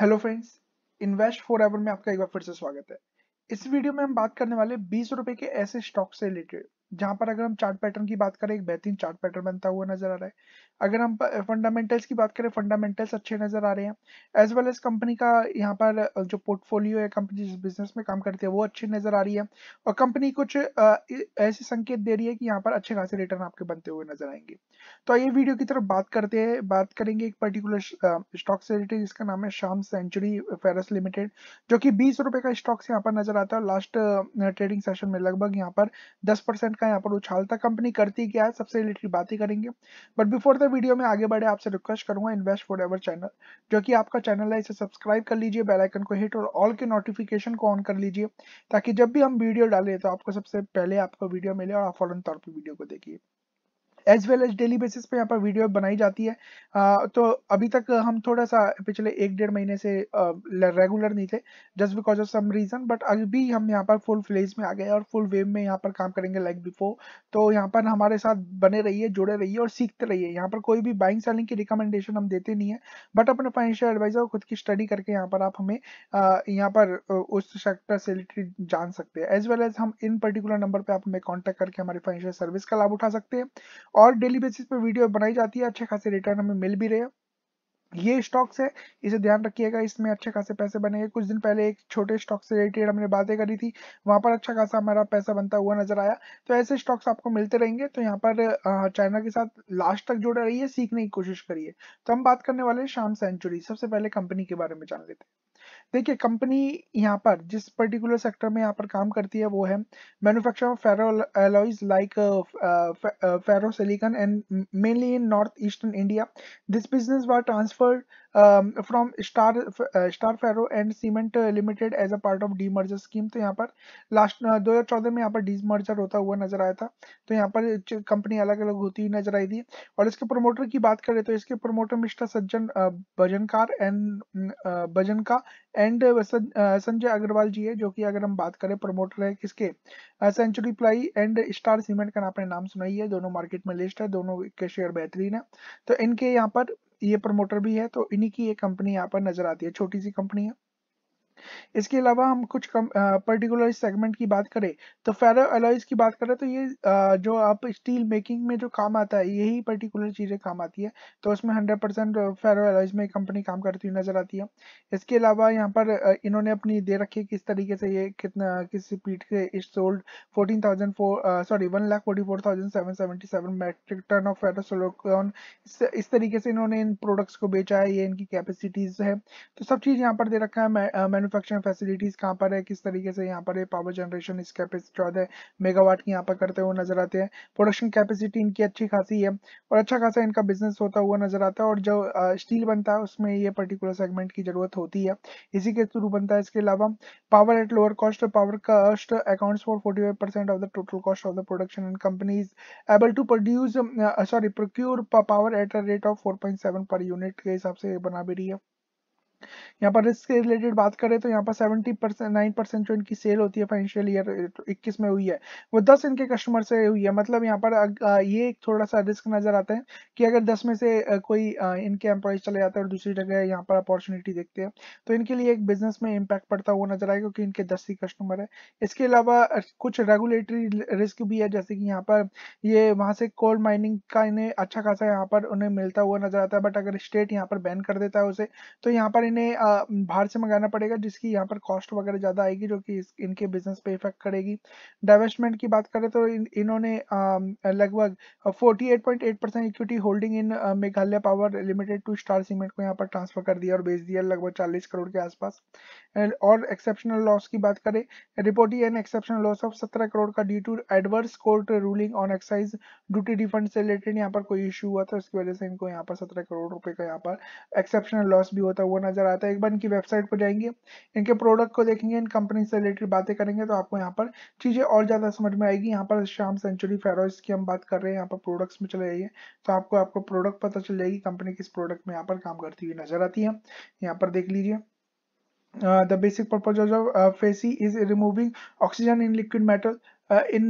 Hello friends invest forever में आपका एक बार फिर से स्वागत है इस वीडियो में हम बात करने वाले बीस रुपए के ऐसे स्टॉक से रिलेटेड जहां पर अगर हम चार्ट पैटर्न की बात करें एक बेहतरीन चार्ट पैटर्न बनता हुआ नजर आ रहा है अगर हम फंडामेंटल्स की बात करें फंडामेंटल्स अच्छे नजर आ रहे हैं एज वेल एज कंपनी का यहाँ पर जो पोर्टफोलियो है कंपनी जिस बिजनेस में काम करती है वो अच्छी नजर आ रही है और कंपनी कुछ ऐसे संकेत दे रही है कि यहाँ पर अच्छे खासे रिटर्न आपके बनते हुए नजर आएंगे तो आइए वीडियो की तरफ बात करते हैं बात करेंगे एक पर्टिकुलर स्टॉक से रिलेटेड जिसका नाम है शाम सेंचुरी फेरस लिमिटेड जो कि बीस का स्टॉक्स यहाँ पर नजर आता है लास्ट ट्रेडिंग सेशन में लगभग यहाँ पर दस परसेंट का यहाँ पर उछालता कंपनी करती क्या है सबसे रिलेटेड बातें करेंगे बट बिफोर द वीडियो में आगे बढ़े आपसे रिक्वेस्ट करूंगा इन्वेस्ट फॉर एवर चैनल जो कि आपका चैनल है इसे सब्सक्राइब कर लीजिए बेलाइकन को हिट और ऑल के नोटिफिकेशन को ऑन कर लीजिए ताकि जब भी हम वीडियो डालें तो आपको सबसे पहले आपको वीडियो मिले और आप फौरन तौर पर वीडियो को देखिए as well as daily basis पे यहाँ पर वीडियो बनाई जाती है आ, तो अभी तक हम थोड़ा सा पिछले एक डेढ़ महीने से रेगुलर नहीं थे just because of some reason but अभी हम यहाँ पर फुल फ्लेज में आ गए और फुल वेव में यहाँ पर काम करेंगे लाइक बिफोर तो यहाँ पर हमारे साथ बने रहिए जुड़े रहिए और सीखते रहिए यहाँ पर कोई भी बाइंग सेलिंग की रिकमेंडेशन हम देते नहीं है बट अपने फाइनेंशियल एडवाइजर खुद की स्टडी करके यहाँ पर आप हमें यहाँ पर उस सेक्टर से रिलेटेड जान सकते हैं एज वेल एज हम इन पर्टिकुलर नंबर पर आप हमें कॉन्टैक्ट करके हमारी फाइनेंशियल सर्विस का लाभ उठा सकते हैं और डेली बेसिस पे वीडियो बनाई जाती है अच्छे खासे रिटर्न हमें मिल भी रहे हैं ये स्टॉक्स है इसे ध्यान रखिएगा इसमें अच्छे खासे पैसे बनेंगे कुछ दिन पहले एक छोटे स्टॉक से रिलेटेड हमने बातें करी थी वहां पर अच्छा खासा हमारा पैसा बनता हुआ नजर आया तो ऐसे स्टॉक्स आपको मिलते रहेंगे तो यहाँ पर चाइना के साथ लास्ट तक जुड़े रहिए सीखने की कोशिश करिए तो हम बात करने वाले हैं शाम सेंचुरी सबसे पहले कंपनी के बारे में जान लेते हैं देखिए कंपनी यहाँ पर जिस पर्टिकुलर सेक्टर में यहाँ पर काम करती है वो है manufacture of ferro alloys like ferro and mainly in north eastern India this business was transferred um, from Star uh, Star Ferro and Cement Limited as a part of demerger scheme तो यहाँ पर last uh, 2014 में यहाँ पर demerger होता हुआ नजर आया था तो यहाँ पर कंपनी अलग अलग होती हुई नजर आई थी और इसके प्रमोटर की बात करें तो इसके promoter mister Sajjan uh, Bhajanka and mm, uh, Bhajanka and Sanjay Agarwal ji है जो की अगर हम बात करें प्रोमोटर है किसके Century Ply and Star Cement का आपने नाम सुनाई है दोनों मार्केट में लिस्ट है दोनों के शेयर बेहतरीन है तो इनके यहाँ पर ये प्रमोटर भी है तो इन्हीं की ये कंपनी यहाँ पर नजर आती है छोटी सी कंपनी है इसके अलावा हम कुछ कम पर्टिकुलर सेगमेंट की बात करें तो फेरो एलॉयज की बात करें तो ये जो आप स्टील मेकिंग में जो काम आता है यही पर्टिकुलर चीज़ें काम आती है तो उसमें हंड्रेड परसेंट फेरो एलॉयज में कंपनी काम करती हुई नज़र आती है इसके अलावा यहाँ पर इन्होंने अपनी दे रखी है किस तरीके से ये कितना किस स्पीड से इस sold fourteen thousand four sorry one lakh forty four thousand seven seventy seven metric ton of ferrosilicon इस तरीके से इन्होंने इन प्रोडक्ट्स को बेचा है ये इनकी कैपेसिटीज़ है तो सब चीज़ यहाँ पर दे रखा है मैनुफैक्चर मैन्युफैक्चरिंग फैसिलिटीज कहाँ पर है किस तरीके से यहाँ पर पावर जनरेशन इस चौदह मेगावाट की यहाँ पर करते हुए नजर आते हैं प्रोडक्शन कैपेसिटी इनकी अच्छी खासी है और अच्छा खासा इनका बिजनेस होता हुआ नजर आता है और जो स्टील बनता है उसमें ये पर्टिकुलर सेगमेंट की जरूरत होती है इसी के थ्रू बनता है इसके अलावा power at lower cost power cost account for forty of the total cost of the production and company able to produce sorry procure power at a rate of four per unit के हिसाब से बना भी रही है यहाँ पर risk से रिलेटेड बात करें तो यहाँ पर सेवेंटी परसेंट नाइन परसेंट जो इनकी सेल होती है फाइनेंशियल ईयर इक्कीस में हुई है वो दस इनके कस्टमर से हुई है मतलब यहाँ पर ये एक थोड़ा सा रिस्क नजर आता है कि अगर दस में से कोई इनके एम्प्लॉयज चले जाते हैं और दूसरी जगह यहाँ पर अपॉर्चुनिटी देखते हैं तो इनके लिए एक बिजनेस में इम्पैक्ट पड़ता हुआ नजर आएगा क्योंकि इनके दस ही कस्टमर है इसके अलावा कुछ रेगुलेटरी रिस्क भी है जैसे कि यहाँ पर ये वहाँ से कोल्ड माइनिंग का इन्हें अच्छा खासा यहाँ पर उन्हें मिलता हुआ नजर आता है बट अगर स्टेट यहाँ पर बैन कर देता है उसे तो यहाँ पर इन्हें बाहर से मंगाना पड़ेगा जिसकी यहाँ पर कॉस्ट वगैरह ज़्यादा आएगी जो कि इनके बिजनेस पे इफेक्ट करेगी डाइवेस्टमेंट की बात करें तो इन, इन्होंने लगभग 48.8 percent equity holding in Meghalaya Power Limited to Star Cement को यहाँ पर ट्रांसफर कर दिया और बेच दिया लगभग चालीस करोड़ के आसपास और एक्सेप्शनल लॉस की बात करें reported an exceptional loss of सत्रह करोड़ का due to adverse court ruling on excise duty refund से रिलेटेड यहाँ पर कोई इशू हुआ था तो उसकी वजह से इनको यहाँ पर सत्रह करोड़ रुपए का यहाँ पर एक्सेप्शनल लॉस भी होता हुआ नजर आता है एक बार इनकी वेबसाइट पर जाएंगे इनके प्रोडक्ट को देखेंगे इन कंपनी से रिलेटेड बातें करेंगे तो आपको यहाँ पर चीज़ें और ज़्यादा समझ में आएगी यहाँ पर श्याम सेंचुरी फेरोइस की हम बात कर रहे हैं यहाँ पर प्रोडक्ट्स में चले जाइए तो आपको आपको प्रोडक्ट पता चल जाएगी कंपनी किस प्रोडक्ट में यहाँ पर काम करती हुई नजर आती है यहाँ पर देख लीजिए the basic purpose of FeSi is removing oxygen in liquid metal in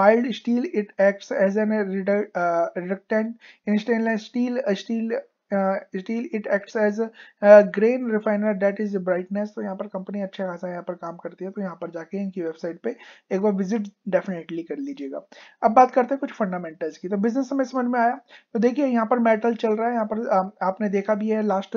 mild steel it act as an reductant in stainless steel steel uh, it acts as a uh, grain refiner that is brightness तो यहाँ पर company अच्छा खासा यहाँ पर काम करती है तो यहाँ पर जाके इनकी वेबसाइट पे एक बार विजिट डेफिनेटली कर लीजिएगा अब बात करते हैं कुछ फंडामेंटल्स की तो बिजनेस हमें समझ में आया तो देखिए यहाँ पर मेटल चल रहा है यहाँ पर आ, आपने देखा भी है लास्ट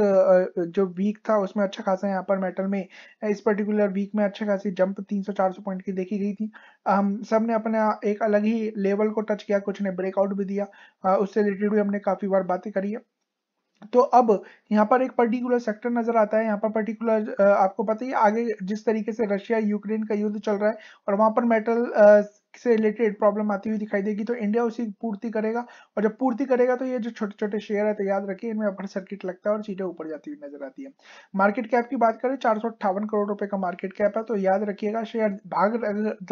जो वीक था उसमें अच्छा खासा यहाँ पर मेटल में इस पर्टिकुलर वीक में अच्छा खासी जंप तीन सौ पॉइंट की देखी गई थी हम सब ने अपना एक अलग ही लेवल को टच किया कुछ ने ब्रेकआउट भी दिया उससे रिलेटेड भी हमने काफी बार बातें करी है तो अब यहाँ पर एक पर्टिकुलर सेक्टर नजर आता है यहाँ पर पर्टिकुलर आपको पता ही आगे जिस तरीके से रशिया यूक्रेन का युद्ध चल रहा है और वहां पर मेटल से रिलेटेड प्रॉब्लम आती हुई दिखाई देगी तो इंडिया उसी पूर्ति करेगा और जब पूर्ति करेगा तो ये जो छोटे छोटे शेयर है तो याद रखिए इनमें अपर सर्किट लगता है और सीटें ऊपर जाती हुई नजर आती है मार्केट कैप की बात करें चार करोड़ रुपए का मार्केट कैप है तो याद रखिएगा शेयर भाग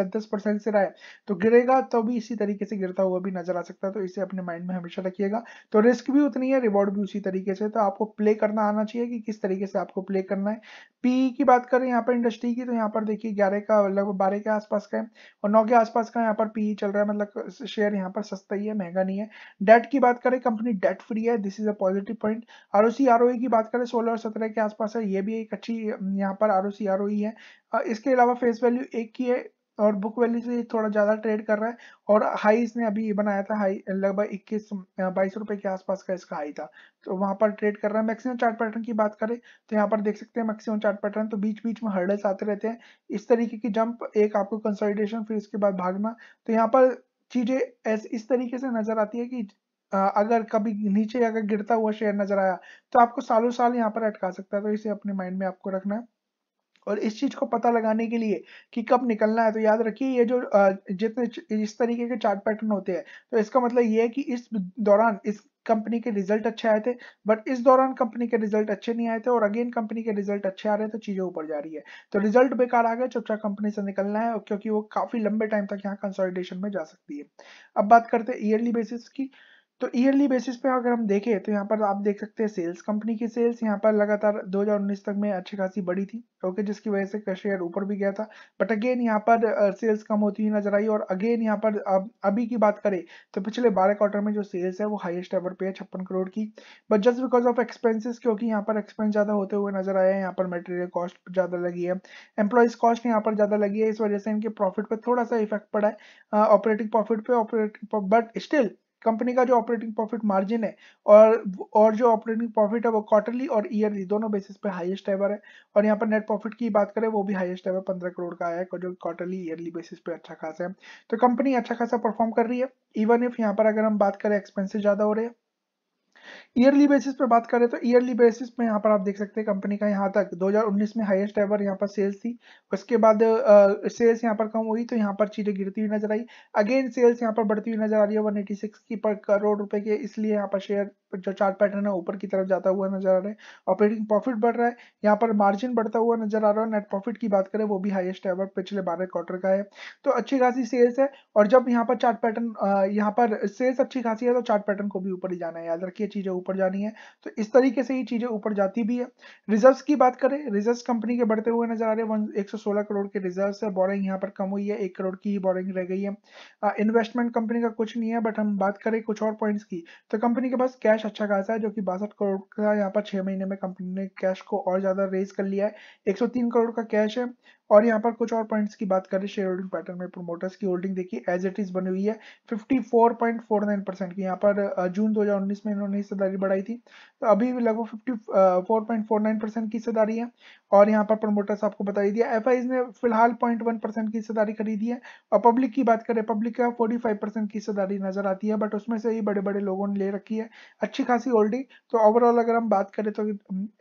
दस दस परसेंट से रहा है तो गिरेगा तो भी इसी तरीके से गिरता हुआ भी नजर आ सकता है तो इसे अपने माइंड में हमेशा रखिएगा तो रिस्क भी उतनी है रिवॉर्ड भी उसी तरीके से तो आपको प्ले करना आना चाहिए कि किस तरीके से आपको प्ले करना है पी e की बात करें यहाँ पर इंडस्ट्री की तो यहाँ पर देखिए ग्यारह का लगभग बारह के आसपास का है और नौ के आसपास का यहाँ पर पी e चल रहा है मतलब शेयर यहाँ पर सस्ता ही है महंगा नहीं है डेट की बात करें कंपनी डेट फ्री है this is a positive point R O की बात करें सोलह और सत्रह के आसपास है ये भी एक अच्छी यहाँ पर आर ओ e है इसके अलावा फेस वैल्यू एक की है और बुक वैल्यू से थोड़ा ज़्यादा ट्रेड कर रहा है और हाई इसने अभी ये बनाया था हाई लगभग इक्कीस बाईस रुपये के आसपास का इसका हाई था तो वहाँ पर ट्रेड कर रहा है मैक्सिमम चार्ट पैटर्न की बात करें तो यहाँ पर देख सकते हैं मैक्सिमम चार्ट पैटर्न तो बीच बीच में हर्डल्स आते रहते हैं इस तरीके की जंप एक आपको कंसोलिडेशन फिर इसके बाद भागना तो यहाँ पर चीज़ें ऐसे इस तरीके से नज़र आती है कि अगर कभी नीचे अगर गिरता हुआ शेयर नजर आया तो आपको सालों साल यहाँ पर अटका सकता है तो इसे अपने माइंड में आपको रखना है और इस चीज़ को पता लगाने के लिए कि कब निकलना है तो याद रखिए ये जो जितने इस तरीके के चार्ट पैटर्न होते हैं तो इसका मतलब ये है कि इस दौरान इस कंपनी के रिजल्ट अच्छे आए थे बट इस दौरान कंपनी के रिजल्ट अच्छे नहीं आए थे और अगेन कंपनी के रिजल्ट अच्छे आ रहे हैं तो चीजें ऊपर जा रही है तो रिजल्ट बेकार आ गए चुपचाप कंपनी से निकलना है क्योंकि वो काफी लंबे टाइम तक यहाँ कंसोलिडेशन में जा सकती है अब बात करते हैं ईयरली बेसिस की तो ईयरली बेसिस पे अगर हम देखें तो यहाँ पर आप देख सकते हैं सेल्स कंपनी की सेल्स यहाँ पर लगातार 2019 तक में अच्छी खासी बढ़ी थी ओके जिसकी वजह से शेयर ऊपर भी गया था बट अगेन यहाँ पर सेल्स कम होती हुई नजर आई और अगेन यहाँ पर अब अभी की बात करें तो पिछले बारह क्वार्टर में जो सेल्स है वो हाइएस्ट एवर पे है छप्पन करोड़ की but just because of expenses क्योंकि यहाँ पर एक्सपेंस ज्यादा होते हुए नजर आया है यहाँ पर मेटेरियल कॉस्ट ज्यादा लगी है एम्प्लॉयज कॉस्ट यहाँ पर ज्यादा लगी है इस वजह से इनके प्रॉफिट पर थोड़ा सा इफेक्ट पड़ा है ऑपरेटिंग प्रॉफिट पे ऑपरेटिंग बट स्टिल कंपनी का जो ऑपरेटिंग प्रॉफिट मार्जिन है और और जो ऑपरेटिंग प्रॉफिट है वो क्वार्टरली और ईयरली दोनों बेसिस पे हाईएस्ट एवर है और यहाँ पर नेट प्रॉफिट की बात करें वो भी हाईएस्ट एवर पंद्रह करोड़ का आया है जो क्वार्टरली ईयरली बेसिस पे अच्छा खासा है तो कंपनी अच्छा खासा परफॉर्म कर रही है इवन इफ यहाँ पर अगर हम बात करें एक्सपेंसिव ज़्यादा हो रहे हैं ईयरली बेसिस पर बात करें तो ईयरली बेसिस में यहाँ पर आप देख सकते हैं कंपनी का यहाँ तक 2019 में हाईएस्ट एवर यहाँ पर सेल्स थी उसके बाद सेल्स यहाँ पर कम हुई तो यहाँ पर चीज़ें गिरती हुई नजर आई अगेन सेल्स यहाँ पर बढ़ती हुई नजर आ रही है 186 की पर करोड़ रुपए के इसलिए यहाँ पर शेयर जो चार्ट पैटर्न है ऊपर की तरफ जाता हुआ नजर आ रहा है ऑपरेटिंग प्रॉफिट बढ़ रहा है यहाँ पर मार्जिन बढ़ता हुआ नजर आ रहा है नेट प्रॉफिट की बात करें वो भी हाईएस्ट एवर पिछले बारह क्वार्टर का है तो अच्छी खासी सेल्स है और जब यहाँ पर चार्ट पैटर्न यहाँ पर सेल्स अच्छी खासी है तो चार्ट पैटर्न को भी ऊपर ही जाना है याद रखिए चीजें ऊपर जानी है तो इस तरीके से ही चीजें ऊपर जाती भी है रिजर्व की बात करें रिजर्व कंपनी के बढ़ते हुए नजर आ रहे हैं एक करोड़ के रिजर्व है बोरिंग यहाँ पर कम हुई है एक करोड़ की ही बोरिंग रह गई है इन्वेस्टमेंट कंपनी का कुछ नहीं है बट हम बात करें कुछ और पॉइंट्स की तो कंपनी के पास कैश कैश अच्छा खासा है जो कि बासठ करोड़ का यहाँ पर छह महीने में कंपनी ने कैश को और ज़्यादा रेज कर लिया है 103 करोड़ का कैश है और यहाँ पर कुछ और पॉइंट्स की बात करें शेयर होल्डिंग पैटर्न में प्रोमोटर्स की होल्डिंग देखिए एज इट इज बनी हुई है 54.49 परसेंट की यहाँ पर जून 2019 में इन्होंने हिस्सेदारी बढ़ाई थी तो अभी भी लगभग 54.49 परसेंट की हिस्सेदारी है और यहाँ पर प्रोमोटर्स आपको बता ही दिया एफ ने फिलहाल पॉइंट परसेंट की हिस्सेदारी खरीदी है और पब्लिक की बात करें पब्लिक का फोर्टी परसेंट की हिस्सेदारी नजर आती है बट उसमें से ही बड़े बड़े लोगों ने ले रखी है अच्छी खासी होल्डिंग तो ओवरऑल अगर हम बात करें तो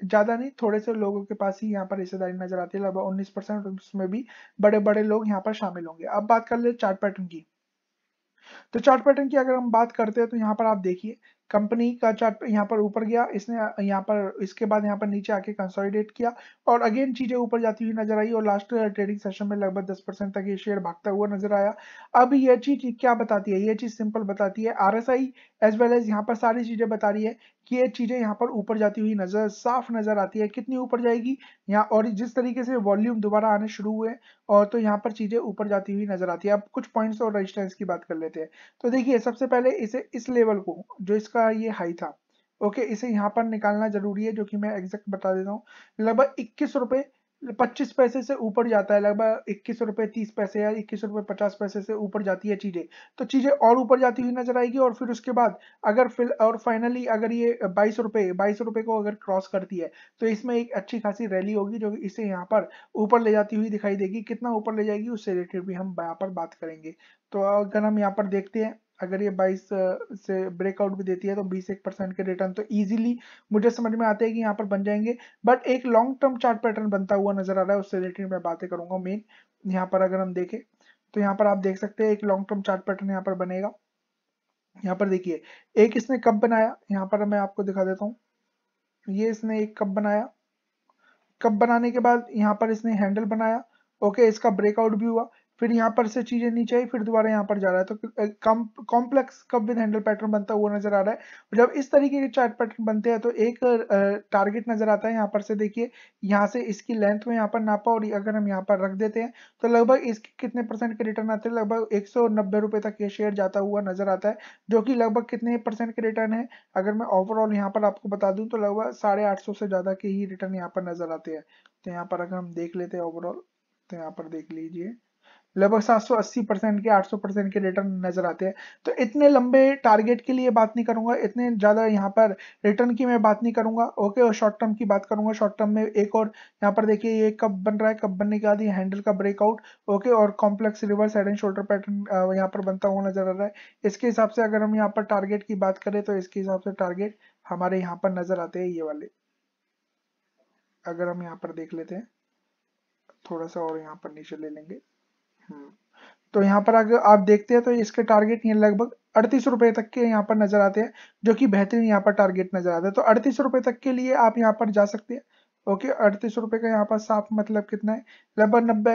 ज़्यादा नहीं थोड़े से लोगों के पास ही यहाँ पर हिस्सेदारी नजर आती है लगभग उन्नीस परसेंट में भी बड़े बड़े लोग यहाँ पर शामिल होंगे अब बात कर ले चार्ट पैटर्न की तो चार्ट पैटर्न की अगर हम बात करते हैं तो यहाँ पर आप देखिए कंपनी का चार्ट यहाँ पर ऊपर गया इसने यहाँ पर इसके बाद यहाँ पर नीचे आके कंसोलिडेट किया और अगेन चीजें ऊपर जाती हुई नजर आई और लास्ट ट्रेडिंग सेशन में लगभग 10 परसेंट तक ये शेयर भागता हुआ नजर आया अब ये चीज क्या बताती है ये चीज सिंपल बताती है R S I as well as यहाँ पर सारी चीजें बता रही है ये चीजें यहाँ पर ऊपर जाती हुई नजर साफ नजर आती है कितनी ऊपर जाएगी यहाँ और जिस तरीके से वॉल्यूम दोबारा आने शुरू हुए और तो यहाँ पर चीजें ऊपर जाती हुई नजर आती है अब कुछ पॉइंट्स और रेजिस्टेंस की बात कर लेते हैं तो देखिए सबसे पहले इसे इस लेवल को जो इसका ये हाई था ओके इसे यहाँ पर निकालना जरूरी है जो कि मैं एग्जैक्ट बता देता हूँ लगभग इक्कीस रुपए पच्चीस पैसे से ऊपर जाता है लगभग इक्कीस रुपये तीस पैसे या इक्कीस रुपये पचास पैसे से ऊपर जाती है चीज़ें तो चीज़ें और ऊपर जाती हुई नजर आएगी और फिर उसके बाद अगर फिर और फाइनली अगर ये बाईस रुपये बाईस रुपये को अगर क्रॉस करती है तो इसमें एक अच्छी खासी रैली होगी जो इसे यहाँ पर ऊपर ले जाती हुई दिखाई देगी कितना ऊपर ले जाएगी उससे रिलेटेड भी हम यहाँ पर बात करेंगे तो अगर हम यहाँ पर देखते हैं अगर ये 22 से ब्रेकआउट भी देती है तो 20 एक परसेंट के रिटर्न तो इजीली मुझे समझ में आते हैं कि यहाँ पर बन जाएंगे बट एक लॉन्ग टर्म चार्ट पैटर्न बनता हुआ नजर आ रहा है उससे रिलेटेड मैं बातें करूंगा मेन यहाँ पर अगर हम देखें तो यहाँ पर आप देख सकते हैं एक लॉन्ग टर्म चार्ट पैटर्न यहाँ पर बनेगा यहाँ पर देखिए एक इसने कब बनाया यहाँ पर मैं आपको दिखा देता हूँ ये इसने एक कप बनाया कप बनाने के बाद यहाँ पर इसने हैंडल बनाया ओके इसका ब्रेकआउट भी हुआ फिर यहाँ पर से चीजें नीचे आई फिर दोबारा यहाँ पर जा रहा है तो कॉम्प्लेक्स कब विद हैंडल पैटर्न बनता हुआ नजर आ रहा है जब इस तरीके के चार्ट पैटर्न बनते हैं तो एक टारगेट नजर आता है यहाँ पर से देखिए यहाँ से इसकी लेंथ में यहाँ पर नापा और अगर हम यहाँ पर रख देते हैं तो लगभग इसके कितने परसेंट के रिटर्न आते हैं लगभग एक रुपए तक ये शेयर जाता हुआ नजर आता है जो कि लगभग कितने परसेंट के रिटर्न है अगर मैं ओवरऑल यहाँ पर आपको बता दूँ तो लगभग साढ़े से ज्यादा के ही रिटर्न यहाँ पर नजर आते हैं तो यहाँ पर अगर हम देख लेते हैं ओवरऑल तो यहाँ पर देख लीजिए लगभग 780 परसेंट के 800 परसेंट के रिटर्न नजर आते हैं तो इतने लंबे टारगेट के लिए बात नहीं करूंगा इतने ज़्यादा यहाँ पर रिटर्न की मैं बात नहीं करूंगा ओके और शॉर्ट टर्म की बात करूंगा शॉर्ट टर्म में एक और यहाँ पर देखिए ये कब बन रहा है कब बनने के बाद ये हैंडल का ब्रेकआउट ओके और complex reverse head and shoulder pattern यहाँ पर बनता हुआ नजर आ रहा है इसके हिसाब से अगर हम यहाँ पर टारगेट की बात करें तो इसके हिसाब से टारगेट हमारे यहाँ पर नजर आते हैं ये वाले अगर हम यहाँ पर देख लेते हैं थोड़ा सा और यहाँ पर नीचे ले लेंगे हम्म। तो यहाँ पर अगर आप देखते हैं तो इसके टारगेट ये लगभग अड़तीस रुपए तक के यहाँ पर नजर आते हैं जो कि बेहतरीन यहाँ पर टारगेट नजर आता है तो अड़तीस रुपए तक के लिए आप यहाँ पर जा सकते हैं ओके अड़तीस रुपए का यहाँ पर साफ मतलब कितना है लगभग नब्बे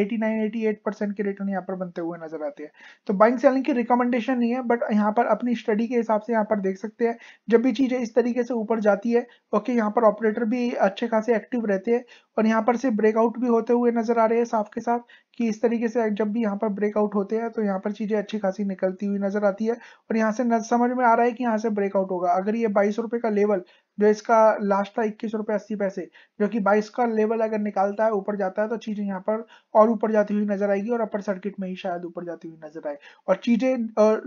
eighty nine eighty eight percent के रिटर्न यहाँ पर बनते हुए नजर आते हैं तो बाइंग सेलिंग की रिकमेंडेशन नहीं है बट यहाँ पर अपनी स्टडी के हिसाब से यहाँ पर देख सकते हैं जब भी चीजें इस तरीके से ऊपर जाती है ओके यहाँ पर ऑपरेटर भी अच्छे खासे एक्टिव रहते हैं और यहाँ पर से ब्रेकआउट भी होते हुए नजर आ रहे हैं साफ के साथ कि इस तरीके से जब भी यहाँ पर ब्रेकआउट होते हैं तो यहाँ पर चीजें अच्छी खासी निकलती हुई नजर आती है और यहाँ से समझ में आ रहा है कि यहाँ से ब्रेकआउट होगा अगर ये बाईस रुपए का लेवल जो इसका लास्ट था इक्कीस रुपए अस्सी पैसे जो कि बाईस का लेवल अगर निकालता है ऊपर जाता है तो चीज़ें यहाँ पर और ऊपर जाती हुई नजर आएगी और अपर सर्किट में ही शायद ऊपर जाती हुई नजर आए और चीज़ें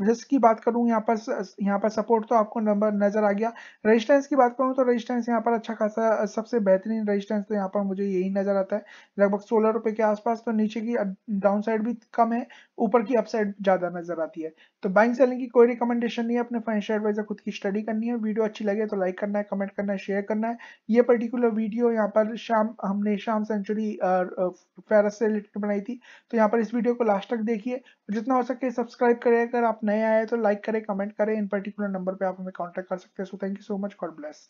रिस्क की बात करूं यहाँ पर यहाँ पर सपोर्ट तो आपको नंबर नजर आ गया रजिस्टेंस की बात करूँ तो रजिस्टेंस यहाँ पर अच्छा खासा सबसे बेहतरीन रजिस्टेंस तो यहाँ पर मुझे यही नजर आता है लगभग सोलह रुपये के आसपास तो नीचे की डाउन साइड भी कम है ऊपर की अपसाइड ज़्यादा नजर आती है तो बाइंग सेलिंग की कोई रिकमेंडेशन नहीं है अपने फाइनेंशियल एडवाइजर खुद की स्टडी करनी है वीडियो अच्छी लगे तो लाइक करना है कमेंट करना है शेयर करना है ये पर्टिकुलर वीडियो यहाँ पर शाम हमने शाम सेंचुरी फेरस से रिलेटेड बनाई थी तो यहाँ पर इस वीडियो को लास्ट तक देखिए जितना हो सके सब्सक्राइब करें अगर आप नए आए तो लाइक करें कमेंट करें इन पर्टिकुलर नंबर पर आप हमें कॉन्टैक्ट कर सकते हैं so thank you so much God bless